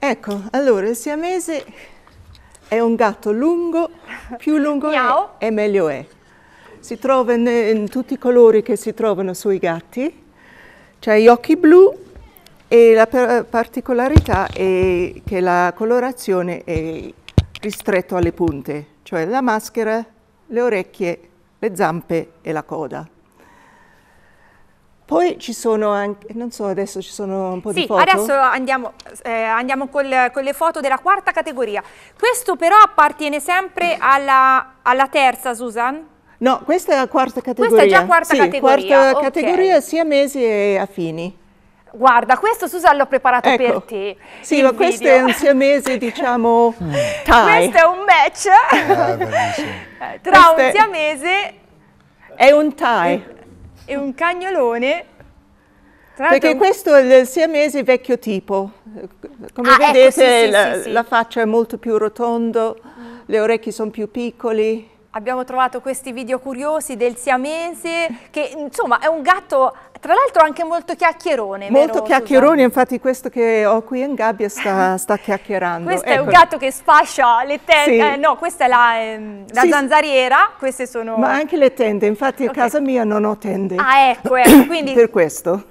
Ecco, allora il siamese è un gatto lungo, più lungo è e meglio è. Si trova in, in, tutti i colori che si trovano sui gatti, c'ha gli occhi blu e la per, particolarità è che la colorazione è ristretta alle punte, cioè la maschera, le orecchie, le zampe e la coda. Poi ci sono anche, non so, adesso ci sono un po' sì, di foto. Sì, adesso andiamo, eh, andiamo col, con le foto della quarta categoria. Questo però appartiene sempre alla, alla terza, Susan? No, questa è la quarta categoria. Questa è già quarta sì, categoria. quarta okay. categoria sia mesi e affini. Guarda, questo Susan l'ho preparato ecco. per te. Sì, ma questo video. è un siamese, diciamo, Thai. Mm. Questo è un match ah, tra Queste... un siamese... È un tie e un cagnolone. Perché questo è il siamese vecchio tipo. Come ah, ecco, vedete ecco, sì, sì, la, sì, la, faccia è molto più rotonda, le orecchie sono più piccole abbiamo trovato questi video curiosi del siamese, che insomma è un gatto tra l'altro anche molto chiacchierone. Molto vero, chiacchierone, Susanna? infatti questo che ho qui in gabbia sta, sta chiacchierando. questo ecco. è un gatto che sfascia le tende, sì. eh, no questa è la, ehm, la sì. zanzariera, queste sono... Ma anche le tende, infatti okay. a casa mia non ho tende. Ah ecco, ecco quindi... per questo.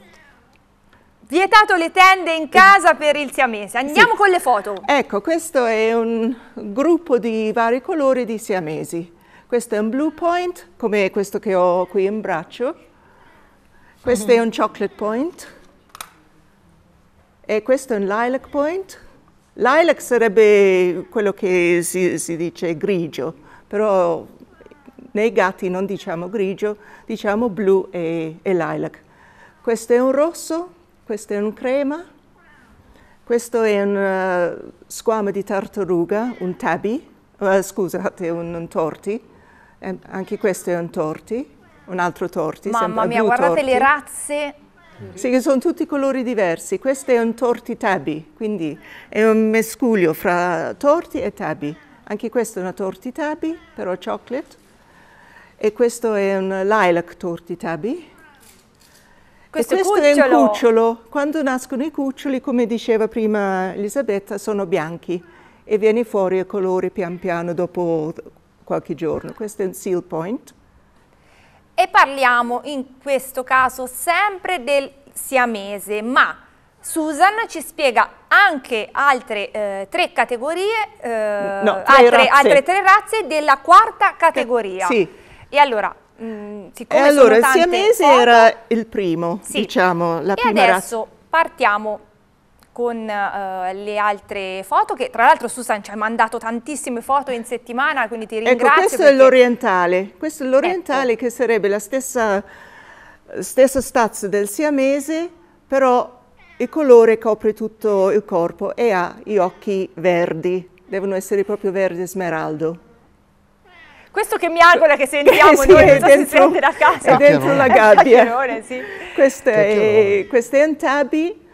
Vietato le tende in casa per il siamese. Andiamo sì. con le foto. Ecco, questo è un gruppo di vari colori di siamesi. Questo è un blue point, come questo che ho qui in braccio. Questo è un chocolate point. E questo è un lilac point. Lilac sarebbe quello che si, si dice grigio, però nei gatti non diciamo grigio, diciamo blu e, e lilac. Questo è un rosso, questo è un crema, questo è un uh, squame di tartaruga, un tabby, uh, scusate, un, un torti. Eh, anche questo è un torti, un altro torti. Mamma mia, guardate torti. le razze. Sì, che sono tutti colori diversi. Questo è un torti tabby, quindi è un mescuglio fra torti e tabby. Anche questo è una torti tabby, però chocolate. E questo è un lilac torti tabby. Questo, questo è un cucciolo. Quando nascono i cuccioli, come diceva prima Elisabetta, sono bianchi e viene fuori il colore pian piano dopo qualche giorno. Questo è un seal point. E parliamo in questo caso sempre del siamese, ma Susan ci spiega anche altre eh, tre categorie, eh, no, tre altre, altre, tre razze della quarta categoria. sì. E allora, mh, mm, siccome e allora, il siamese era il primo, sì. diciamo, la e prima razza. E adesso partiamo con uh, le altre foto, che tra l'altro Susan ci ha mandato tantissime foto in settimana, quindi ti ecco, ringrazio. Ecco, questo perché... è l'orientale, questo è ecco. l'orientale ecco. che sarebbe la stessa, stessa stazza del siamese, però il colore copre tutto il corpo e ha gli occhi verdi, devono essere proprio verdi smeraldo. Questo che mi augura che sentiamo eh sì, noi, non dentro, se sente da casa. È dentro la gabbia. Sì. Questo, è, questo è Antabi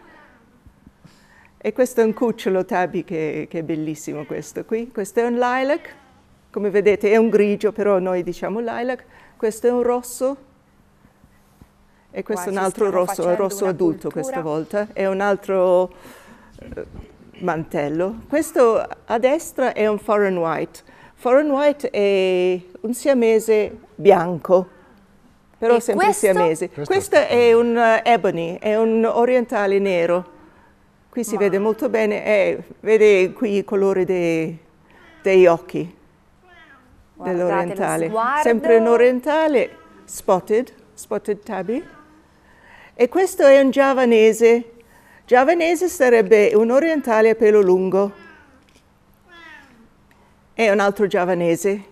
e questo è un cucciolo tabi che, che, è bellissimo questo qui. Questo è un lilac, come vedete è un grigio, però noi diciamo lilac. Questo è un rosso e questo è un altro rosso, un rosso adulto cultura. questa volta. È un altro eh, mantello. Questo a destra è un foreign white. Foreign white è un siamese bianco, però e sempre questo? siamese. Questo, questo è un uh, ebony, è un orientale nero qui si Ma... vede molto bene, eh, vede qui il colore dei, degli occhi dell'orientale, sempre un orientale spotted, spotted tabby, e questo è un giavanese, giavanese sarebbe un orientale a pelo lungo, e un altro giavanese.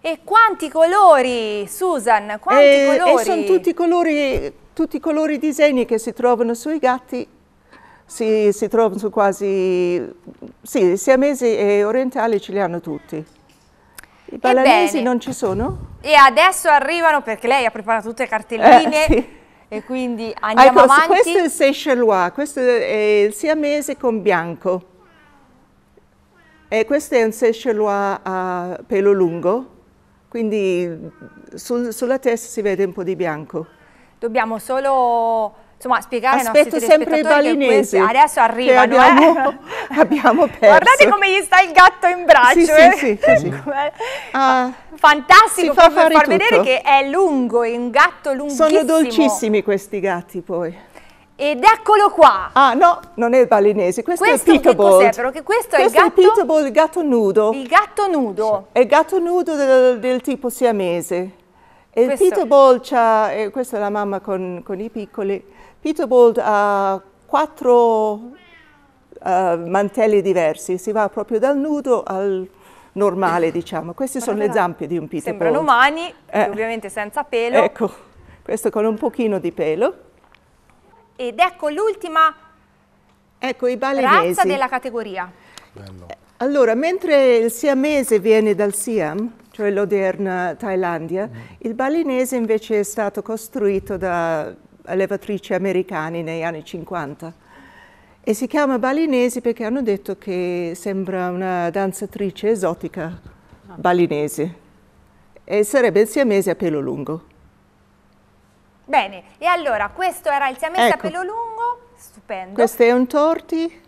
E quanti colori, Susan, quanti eh, e, colori? E sono tutti i colori, tutti colori disegni che si trovano sui gatti si, si trovano su quasi... Sì, siamesi e orientali ce li hanno tutti. I balanesi non ci sono? E adesso arrivano perché lei ha preparato tutte le cartelline. Eh, sì. E quindi ecco, andiamo ecco, avanti. Questo è il Seychellois, questo è il siamese con bianco. E eh, questo è un Seychellois a pelo lungo, quindi sul, sulla testa si vede un po' di bianco. Dobbiamo solo insomma, spiegare Aspetto ai nostri sempre i balinesi. adesso arrivano. Abbiamo, eh. abbiamo, perso. Guardate come gli sta il gatto in braccio. Sì, eh. sì, sì, sì. Ah, Fantastico, fa far tutto. vedere che è lungo, è un gatto lunghissimo. Sono dolcissimi questi gatti poi. Ed eccolo qua! Ah no, non è il balinese, questo, questo è il Peterball. Questo, questo, è il gatto... Questo è il, gatto nudo. Il gatto nudo. È il gatto nudo del, del tipo siamese. E questo... il Peterball c'ha... Eh, questa è la mamma con, con i piccoli Peterbold ha quattro uh, mantelli diversi, si va proprio dal nudo al normale, diciamo. Queste sono le zampe di un Peterbold. Sembrano umani, eh. ovviamente senza pelo. Ecco, questo con un pochino di pelo. Ed ecco l'ultima ecco, razza della categoria. Bello. Allora, mentre il siamese viene dal Siam, cioè l'odierna Thailandia, mm. il balinese invece è stato costruito da allevatrici americani negli anni 50. E si chiama balinesi perché hanno detto che sembra una danzatrice esotica balinese. E sarebbe il siamese a pelo lungo. Bene, e allora questo era il siamese ecco. a pelo lungo, stupendo. Questo è un torti